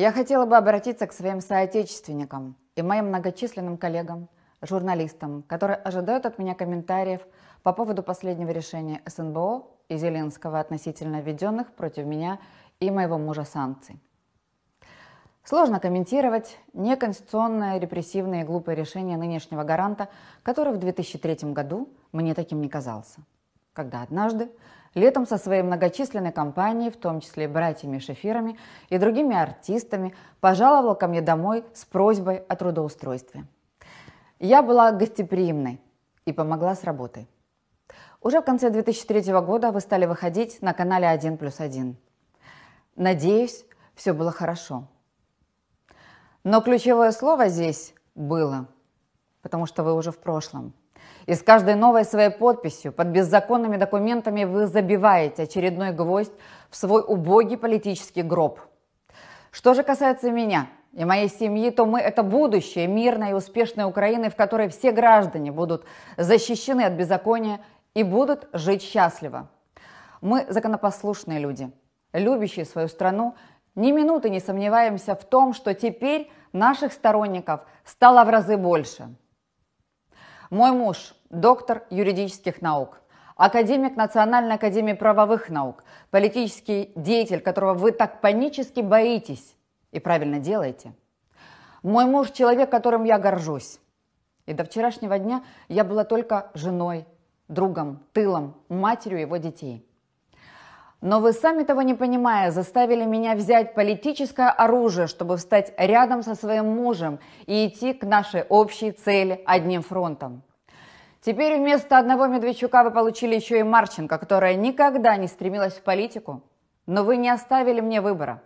Я хотела бы обратиться к своим соотечественникам и моим многочисленным коллегам, журналистам, которые ожидают от меня комментариев по поводу последнего решения СНБО и Зеленского относительно введенных против меня и моего мужа санкций. Сложно комментировать неконституционное, репрессивное и глупое решение нынешнего гаранта, который в 2003 году мне таким не казался когда однажды Летом со своей многочисленной компанией, в том числе братьями Шефирами и другими артистами, пожаловал ко мне домой с просьбой о трудоустройстве. Я была гостеприимной и помогла с работой. Уже в конце 2003 года вы стали выходить на канале 1 плюс 1. Надеюсь, все было хорошо. Но ключевое слово здесь «было», потому что вы уже в прошлом – и с каждой новой своей подписью под беззаконными документами вы забиваете очередной гвоздь в свой убогий политический гроб. Что же касается меня и моей семьи, то мы – это будущее мирной и успешной Украины, в которой все граждане будут защищены от беззакония и будут жить счастливо. Мы законопослушные люди, любящие свою страну, ни минуты не сомневаемся в том, что теперь наших сторонников стало в разы больше – мой муж – доктор юридических наук, академик Национальной академии правовых наук, политический деятель, которого вы так панически боитесь и правильно делаете. Мой муж – человек, которым я горжусь. И до вчерашнего дня я была только женой, другом, тылом, матерью его детей – но вы сами того не понимая, заставили меня взять политическое оружие, чтобы встать рядом со своим мужем и идти к нашей общей цели одним фронтом. Теперь вместо одного Медведчука вы получили еще и Марченко, которая никогда не стремилась в политику. Но вы не оставили мне выбора.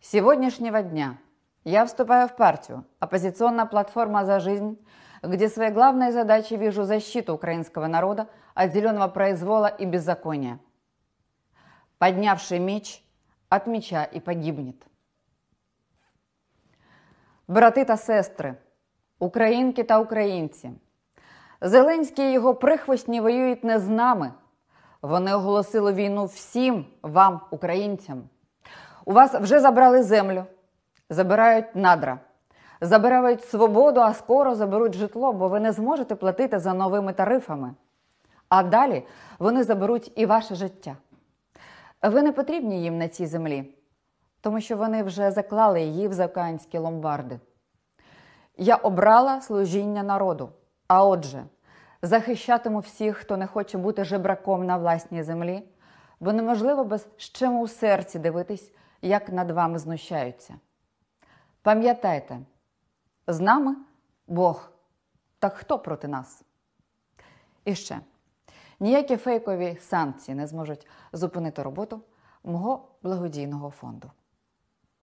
С сегодняшнего дня я вступаю в партию «Оппозиционная платформа за жизнь», где своей главной задачей вижу защиту украинского народа от зеленого произвола и беззакония – поднявший меч от меча и погибнет. Брати та сестри, українки та українці, Зеленський і його прихвостні воюють не з нами. Вони оголосили війну всім вам, українцям. У вас вже забрали землю, забирають надра, забирають свободу, а скоро заберуть житло, бо ви не зможете платити за новими тарифами. А далі вони заберуть і ваше життя. Ви не потрібні їм на цій землі, тому що вони вже заклали її в закаїнські ломбарди. Я обрала служіння народу, а отже, захищатиму всіх, хто не хоче бути жебраком на власній землі, бо неможливо без щему у серці дивитись, як над вами знущаються. Пам'ятайте, з нами Бог, так хто проти нас? І ще. Ніякі фейкові санкції не зможуть зупинити роботу мого благодійного фонду.